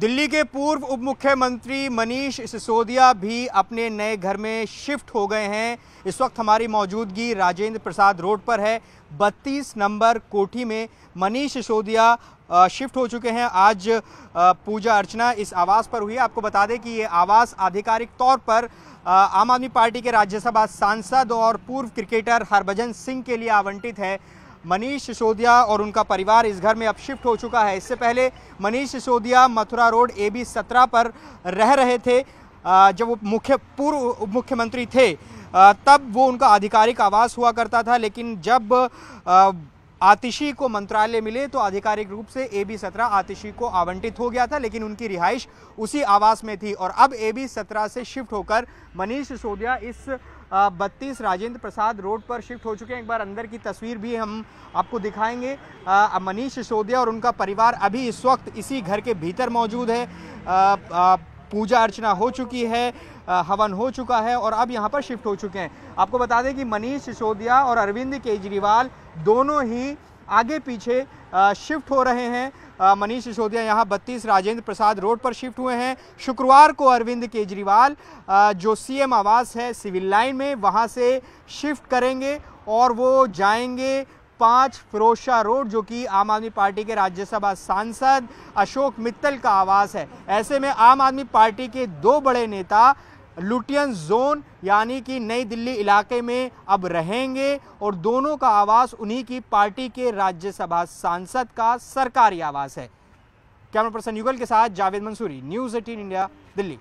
दिल्ली के पूर्व उप मुख्यमंत्री मनीष सिसोदिया भी अपने नए घर में शिफ्ट हो गए हैं इस वक्त हमारी मौजूदगी राजेंद्र प्रसाद रोड पर है 32 नंबर कोठी में मनीष सिसोदिया शिफ्ट हो चुके हैं आज पूजा अर्चना इस आवास पर हुई है आपको बता दें कि ये आवास आधिकारिक तौर पर आम आदमी पार्टी के राज्यसभा सांसद और पूर्व क्रिकेटर हरभजन सिंह के लिए आवंटित है मनीष सिसोदिया और उनका परिवार इस घर में अब शिफ्ट हो चुका है इससे पहले Manish Sisodia Mathura road A B सत्रह पर रह रहे थे जब वो मुख्य पूर्व उप मुख्यमंत्री थे तब वो उनका आधिकारिक आवास हुआ करता था लेकिन जब आतिशी को मंत्रालय मिले तो आधिकारिक रूप से ए बी सत्रह आतिशी को आवंटित हो गया था लेकिन उनकी रिहाइश उसी आवास में थी और अब ए बी सत्रह से शिफ्ट होकर मनीष सिसोदिया इस बत्तीस राजेंद्र प्रसाद रोड पर शिफ्ट हो चुके हैं एक बार अंदर की तस्वीर भी हम आपको दिखाएंगे मनीष सिसोदिया और उनका परिवार अभी इस वक्त इसी घर के भीतर मौजूद है आ, आ, पूजा अर्चना हो चुकी है हवन हो चुका है और अब यहाँ पर शिफ्ट हो चुके हैं आपको बता दें कि मनीष सिसोदिया और अरविंद केजरीवाल दोनों ही आगे पीछे शिफ्ट हो रहे हैं मनीष सिसोदिया यहाँ बत्तीस राजेंद्र प्रसाद रोड पर शिफ्ट हुए हैं शुक्रवार को अरविंद केजरीवाल जो सीएम आवास है सिविल लाइन में वहाँ से शिफ्ट करेंगे और वो जाएंगे पाँच फिरोजशाह रोड जो कि आम आदमी पार्टी के राज्यसभा सांसद अशोक मित्तल का आवास है ऐसे में आम आदमी पार्टी के दो बड़े नेता लुटियन जोन यानी कि नई दिल्ली इलाके में अब रहेंगे और दोनों का आवास उन्हीं की पार्टी के राज्यसभा सांसद का सरकारी आवास है कैमरा पर्सन युगल के साथ Javed Mansuri news eighteen India Delhi